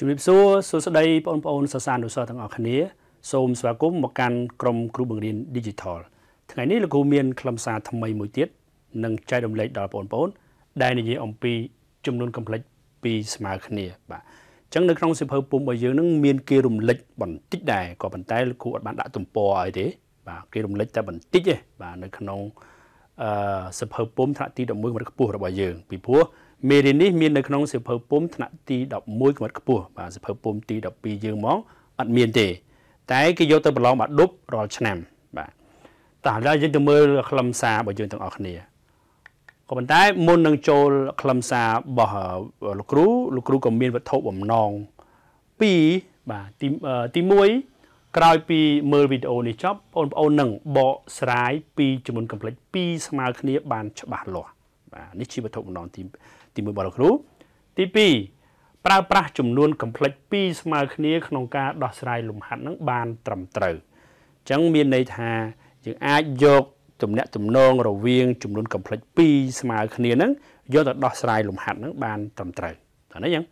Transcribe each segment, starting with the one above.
ជំរាបសួរសួស្តីបងប្អូនសាសានុសិស្សទាំងអស់គ្នា សូមស្វាគមន៍មកកាន់ក្រុមគ្រូបង្រៀន Digital ថ្ងៃនេះលោកគ្រូមានខ្លឹមសារថ្មីមួយទៀតនឹងចែករំលែកដល់បងប្អូនដែលនិយាយអំពី ចំនួនកំ plext ពីរស្មើគ្នា បាទអញ្ចឹងនៅក្នុងសៀវភៅពុំរបស់យើងនឹងមានគេរំលឹកបន្តិចដែរក៏ប៉ុន្តែលោកគ្រូអត់បានដាក់ទំព័រអីទេ បាទគេរំលឹកតែបន្តិចទេបាទនៅក្នុងអឺសៀវភៅពុំថ្នាក់ទី11កម្រិតខ្ពស់របស់យើងពីព្រោះមេរៀននេះមាននៅក្នុងសៀវភៅពុំថ្នាក់ទី11កម្រិតខ្ពស់បាទសៀវភៅពុំទី12យើងហ្មងអត់មានទេតែគេយកទៅប្រឡងមកដប់រាល់ឆ្នាំបាទតោះឥឡូវយើងទៅមើលខ្លឹមសាររបស់យើងទាំងអស់គ្នាក៏ប៉ុន្តែមុននឹងចូលខ្លឹមសាររបស់លោកគ្រូលោកគ្រូក៏មានវត្ថុបំណង2បាទទីទី1ក្រោយពីមើលវីដេអូនេះចប់បងប្អូននឹងបកស្រាយពីចំនួនកំ plet 2ស្មើគ្នាបាន ច្បាស់លាស់បាទនេះជាវត្ថុបំណងទី2ទី1បងលោកគ្រូទី2ប្រើប្រាស់ចំនួន កំភ្លេច2ស្មើគ្នាក្នុងការដោះស្រាយលំហាត់នឹងបាន ត្រឹមត្រូវអញ្ចឹងមានន័យថាយើងអាចយកទំនាក់ទំនងរវាងចំនួនកំភ្លេច2ស្មើគ្នានឹងយកទៅដោះស្រាយលំហាត់នឹងបានត្រឹមត្រូវដល់នេះអញ្ចឹង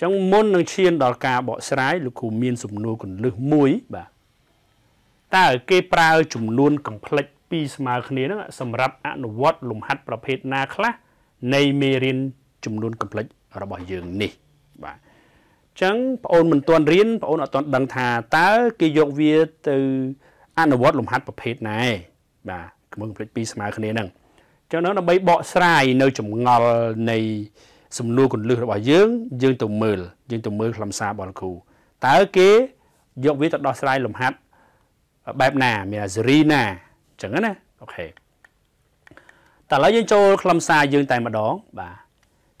ចឹងមុននឹងឈានដល់ការបកស្រាយលោកគ្រូមានសំណួរកលឹះមួយបាទតើគេប្រើចំនួន កំភ្លេចពីរស្មើគ្នាហ្នឹងសម្រាប់អនុវត្តលំហាត់ប្រភេទណាខ្លះនៃមេរៀនចំនួនកំ plext របស់យើងនេះបាទអញ្ចឹងបងអូនមិនទាន់រៀនបងអូនអត់ទាន់ដឹងថាតើគេយកវាទៅ អនុវត្តលំហាត់ប្រភេទណាបាទកម្ពស់ plext 2ស្មើគ្នាហ្នឹងអញ្ចឹងដើម្បីបកស្រាយនៅចម្ងល់នៃសំណួរកੁੰលឹះរបស់យើងយើងទៅមើលយើងទៅមើលខ្លឹមសាររបស់លោកគ្រូតើគេយកវាទៅដោះស្រាយលំហាត់បែបណាមានអាសេរីណាអញ្ចឹងណាអូខេតែឥឡូវយើងចូលខ្លឹមសារយើងតែម្ដង បាទ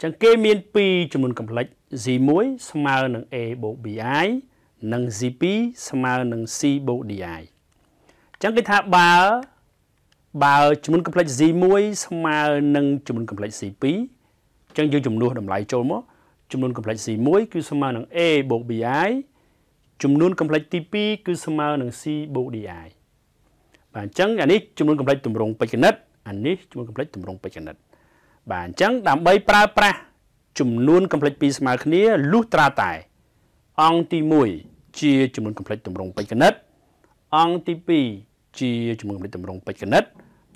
អញ្ចឹងគេមាន2ចំនួនកំប្លេច Z1 ស្មើនឹង A + BI និង Z2 ស្មើនឹង C + DI អញ្ចឹងគេថាបើ បើចំនួនកំប្លេច Z1 ស្មើនឹងចំនួនកំប្លេច C2 អញ្ចឹងយើងជំនួសតម្លៃចូលមកចំនួនកំប្លេច C1 គឺស្មើនឹង A + BI ចំនួនកំប្លេចទី2គឺស្មើនឹង C + DI បាទអញ្ចឹងអានេះចំនួនកំប្លេចទម្រង់ពេជ្រកណិតអានេះចំនួនកំភ្លេចតម្រង់ពេចនិតបាទអញ្ចឹងដើម្បីប្រើប្រាស់ចំនួនកំភ្លេចពីរស្មើគ្នាលុះត្រាតែ អង្គទី1ជាចំនួនកំភ្លេចតម្រង់ពេចនិតអង្គទី2ជាចំនួនកំភ្លេចតម្រង់ពេចនិត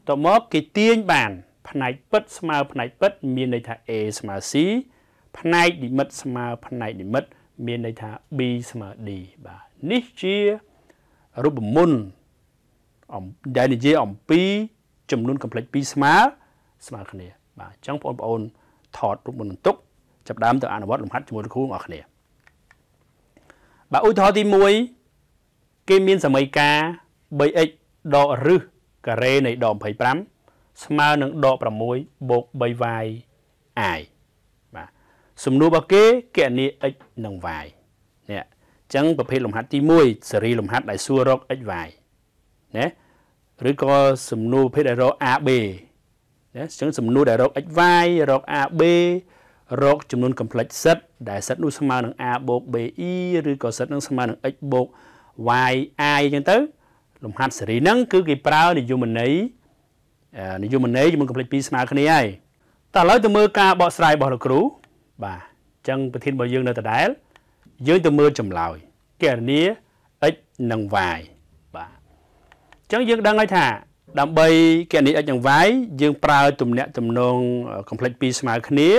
តមក គេទាញបាន ផ្នែកពិត ស្មើផ្នែកពិតមានន័យថា A ស្មើ C ផ្នែកនិមិត្តស្មើផ្នែកនិមិត្តមានន័យថា B ស្មើ D បាទនេះជារូបមន្តដែលនិយាយអំពីចំនួនកំ plex 2ស្មើស្មើគ្នា បាទអញ្ចឹងបងប្អូនថតរូបមុនបន្ទុកចាប់ដើមទៅអនុវត្តលំហាត់ជាមួយលោកគ្រូបងប្អូនគ្នាបាទឧទាហរណ៍ទី1គេមានសមីការ 3x ដករឹសការ៉េនៃដក25ស្មើនឹងដក6បូក 3y i បាទសំណួររបស់គេគណនា x និង y នេះអញ្ចឹងប្រភេទលំហាត់ទី1សេរីលំហាត់ដែលសួររក x y ណាឬក៏សំណួរប្រភេទដែលរក AB ណាអញ្ចឹងសំណួរដែលរក xy រក AB រកចំនួនកំភ្លេចសិតដែលសិតនោះស្មើនឹង a + bi ឬក៏សិតនឹងស្មើនឹង x + yi អញ្ចឹងទៅលំហាត់សេរីហ្នឹង គឺគេប្រើនិយមន័យនិយមន័យជាមួយកំភ្លេចពីរស្មើគ្នាហើយតើឥឡូវទៅមើលការបកស្រាយរបស់លោកគ្រូ បាទអញ្ចឹងប្រធានរបស់យើងនៅដដែល យើងទៅមើលចម្លើយករណី x និង y អញ្ចឹងយើងដឹងហើយថាដើម្បីគណនីអិចនិង y យើងប្រើ ទំនាក់ទំនង complex 2ស្មើគ្នា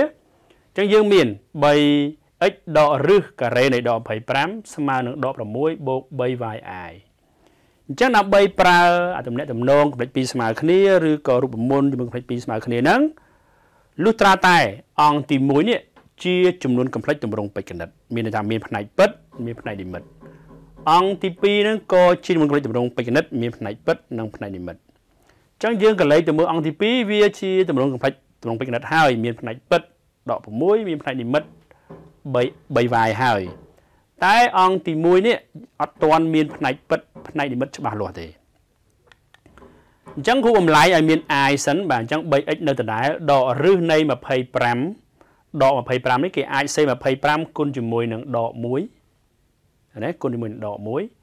អញ្ចឹងយើងមាន 3x ដកឬការ៉េនៃដក25ស្មើនឹងដក6បូក 3yi អញ្ចឹងដើម្បីប្រើអាទំនាក់ទំនង complex 2ស្មើគ្នាឬក៏រូបមន្តជាមួយ complex 2ស្មើគ្នាហ្នឹងលុះត្រាតែ អង្គទី1នេះជាចំនួន complex តម្រងបេចកណិតមានន័យថាមានផ្នែកពិតមានផ្នែកនិមិត្តអង្គទី2ហ្នឹងក៏ជាមង្គលិកតម្រងបេជ្ជនិតមានផ្នែកពិតនិងផ្នែកនិមិត្តអញ្ចឹងយើងក៏លេខទៅមើលអង្គទី2វាជាតម្រងកំផិចតម្រងបេជ្ជនិតហើយមានផ្នែកពិតដក6មានផ្នែកនិមិត្ត3 3វាយហើយ តែអង្គទី1នេះអត់ទាន់មានផ្នែកពិត ផ្នែកនិមិត្តច្បាស់លាស់ទេអញ្ចឹងគ្រូបំលែងឲ្យមាន i សិនបាទអញ្ចឹង 3x នៅដដែលដកឫសនៃ25ដក25នេះគេអាចសេ25គុណជាមួយនឹងដក1ណាគុណជាមួយដក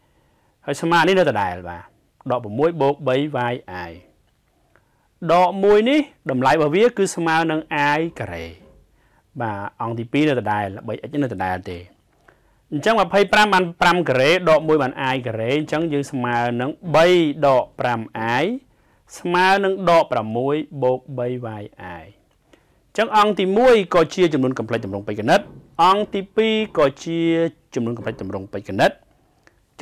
1ហើយស្មានេះនៅដដែលបាទដក6បូក3 y i ដក1នេះតម្លៃរបស់វា គឺស្មើនឹង i ការ៉េបាទអង្គទី2នៅដដែល 3x នៅដដែលទេអញ្ចឹង25បាន5ការ៉េដក1បាន i ការ៉េអញ្ចឹងយើងស្មើនឹង3ដក 5i ស្មើនឹងដក6បូក 3y i អញ្ចឹងអង្គទី1ក៏ជាចំនួនកំ plet ចម្រងបេកណិតអង្គទី2ក៏ជាចំនួនកម្រិតតម្រងពេជ្រកណិត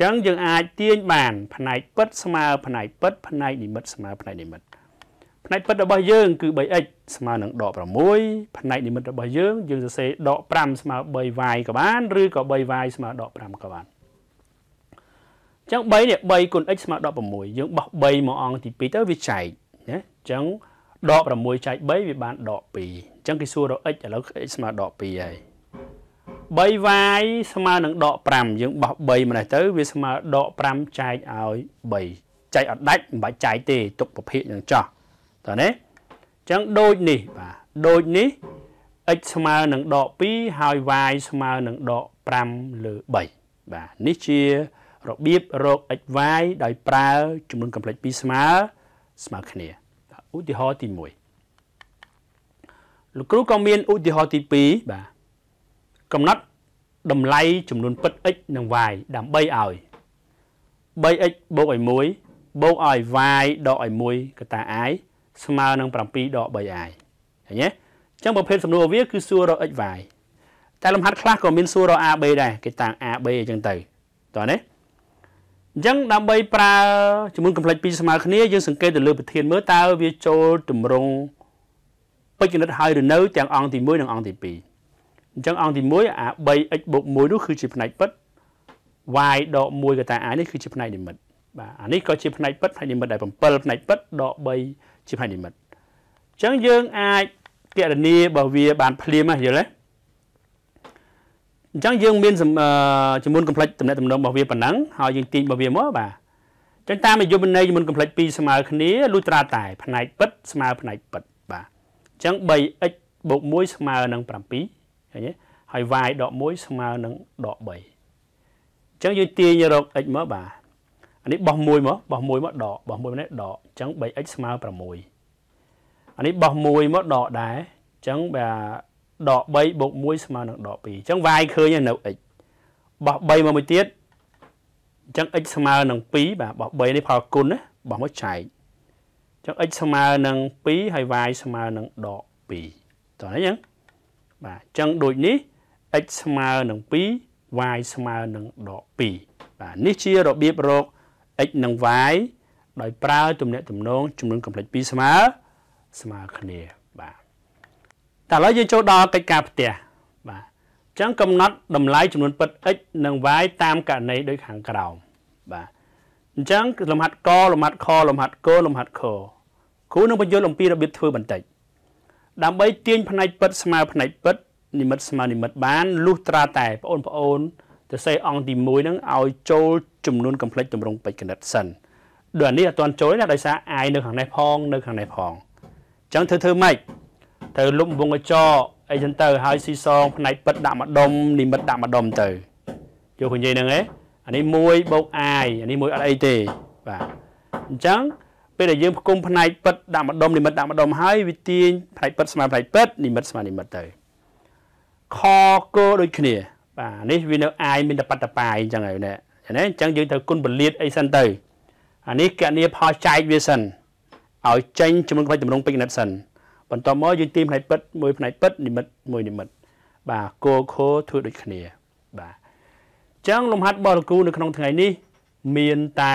អញ្ចឹងយើង អាចទាញបានផ្នែកពិតស្មើផ្នែកពិតផ្នែកនិមិត្តស្មើផ្នែកនិមិត្តផ្នែកពិតរបស់យើងគឺ 3x ស្មើនឹងដក6ផ្នែកនិមិត្តរបស់យើង យើងសរសេរដក5ស្មើ 3y ក៏បានឬក៏ 3y ស្មើដក5ក៏បានអញ្ចឹង3នេះ3គុណ x ស្មើដក6យើងបោះ3មកអង្គទី2ទៅវាចែកណាអញ្ចឹងដក6ចែក3វាបានដក2អញ្ចឹងគេសួររក x ឥឡូវ x ស្មើដក2ហើយ3វាយស្មើនឹងដក5យើងបោះ3ម្លេះទៅវាស្មើដក5ចែកឲ្យ3ចែកអត់ដាច់មិនបាច់ចែកទេទុកប្រភេទយ៉ាងចោះតើណាអញ្ចឹងដូចនេះបាទដូចនេះ x ស្មើនឹងដក2ហើយ y ស្មើនឹងដក5លើ3បាទនេះជារបៀបរក x y ដោយប្រើចំនួនកំប្លេច2ស្មើស្មើគ្នាឧទាហរណ៍ទី1លោកគ្រូក៏មានឧទាហរណ៍ទី2បាទកំណត់តម្លៃចំនួនពិត x និង y ដើម្បីឲ្យ 3x បូកឲ្យ1បូកឲ្យ y ដកឲ្យ1កតា i ស្មើនឹង7ដក 3i ឃើញទេអញ្ចឹងប្រភេទសំណួរវា គឺសួររក x y តែលំហាត់ខ្លះក៏មានសួររក ab ដែរគេតាំង ab អញ្ចឹងទៅតោះណាអញ្ចឹងដើម្បីប្រើចំនួនកម្លេចពីរស្មើគ្នាយើងសង្កេតទៅលើប្រធានមើលតើវាចូលតម្រងពេជ្រគណិតហើយឬនៅទាំងអង្គទី1និងអង្គទី2អញ្ចឹងអង្គទី1អា 3x បូក1នោះគឺជាផ្នែកពិត y ដក1កតា i នេះគឺជាផ្នែកនិមិត្តបាទអានេះក៏ជាផ្នែកពិតផ្នែកនិមិត្តដែរ7ផ្នែកពិតដក3ជាផ្នែកនិមិត្តអញ្ចឹងយើងអាចកណនីរបស់វា បានភ្លាមហ៎យល់ទេអញ្ចឹងយើងមានចំនួនកំ plext តំណែងតំណងរបស់វាប៉ុណ្ណឹងហើយយើងទាញរបស់វាមកបាទចឹងតាមយុវន័យចំនួនកំ plext 2ស្មើគ្នាលុះត្រាតែផ្នែកពិតស្មើផ្នែកពិតបាទអញ្ចឹង 3x បូក1ស្មើនឹង7ឃើញទេហើយ y ដក1ស្មើនឹងដក3អញ្ចឹងយើងទាញរក x មកបាទអានេះបោះ1មកបោះ1មកដកបោះ1មកនេះដកអញ្ចឹង 3x ស្មើ6អានេះបោះ1មកដកដែរអញ្ចឹងបាទដក3បូក1ស្មើនឹងដក2អញ្ចឹង y ឃើញនៅ x បោះ3មកមួយទៀតអញ្ចឹង x ស្មើនឹង2បាទបោះ3នេះផលគុណណាបោះមកចែកអញ្ចឹង x ស្មើនឹង2ហើយ y ស្មើនឹងដក2តោះហ្នឹងបាទអញ្ចឹងដូចនេះ x ស្មើនឹង 2y ស្មើនឹងដក2បាទនេះជារបៀបរក x និង y ដោយប្រើទំនាក់ទំនងចំនួនកម្លេច2ស្មើស្មើគ្នាបាទតែឥឡូវយើងចូលដល់កិច្ចការផ្ទះបាទអញ្ចឹងកំណត់តម្លៃចំនួនពិត x និង y តាមករណីដូចខាងក្រោមបាទអញ្ចឹងលំហាត់កលំហាត់ខលំហាត់គោលំហាត់ខគូនឹងបញ្យល់អំពីរបៀបធ្វើបន្តិចដើម្បីទាញផ្នែកពិតស្មើផ្នែកពិតនិមិត្តស្មើនិមិត្តបានលុះត្រាតែបងប្អូនទៅសេអង្គទី1ហ្នឹងឲ្យចូលចំនួនកំ plext តម្រងបេចកណិតសិនដូចនេះអត់ទាន់ចូលណាដោយសារអាយនៅខាងនេះផងនៅខាងនេះផងអញ្ចឹងធ្វើធ្វើម៉េចត្រូវលុបវងកញ្ចក់អីចឹងទៅហើយស៊ីសងផ្នែកពិតដាក់ម្ដុំនិមិត្តដាក់ម្ដុំទៅយកគញ៉ៃហ្នឹងឯងអានេះ1បូក i អានេះ1អត់អីទេបាទអញ្ចឹងពេលដែលយើងផ្គុំផ្នែកពិតដាក់ម្ដុំនិមិត្តដាក់ម្ដុំហើយវាទាញផ្នែកពិតស្មើផ្នែកពិតនិមិត្តស្មើនិមិត្តទៅខកដូចគ្នា បាទនេះវានៅអាយមានតបតបាយអញ្ចឹងហើយណែឃើញទេអញ្ចឹងយើងត្រូវគុណពលាតអីសិនទៅអានេះកណនីផលចែកវាសិនឲ្យចេញជាមួយផ្នែកតម្រងពេញនិតសិនបន្ទាប់មកយើងទាញផ្នែកពិតមួយផ្នែកពិតនិមិត្តមួយនិមិត្តបាទគោខោធ្វើដូចគ្នាបាទអញ្ចឹងលំហាត់បរគូនៅក្នុងថ្ងៃនេះ មានតែ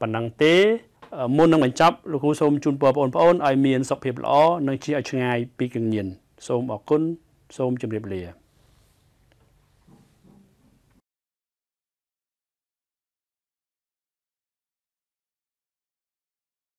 ប៉ុណ្ណឹងទេមុននឹងបញ្ចប់លោកគ្រូសូមជូនពរបងប្អូនឲ្យមានសុខភាពល្អនិងជាឲ្យឆ្ងាយពីគង្ញៀនសូមអរគុណសូមជម្រាបលា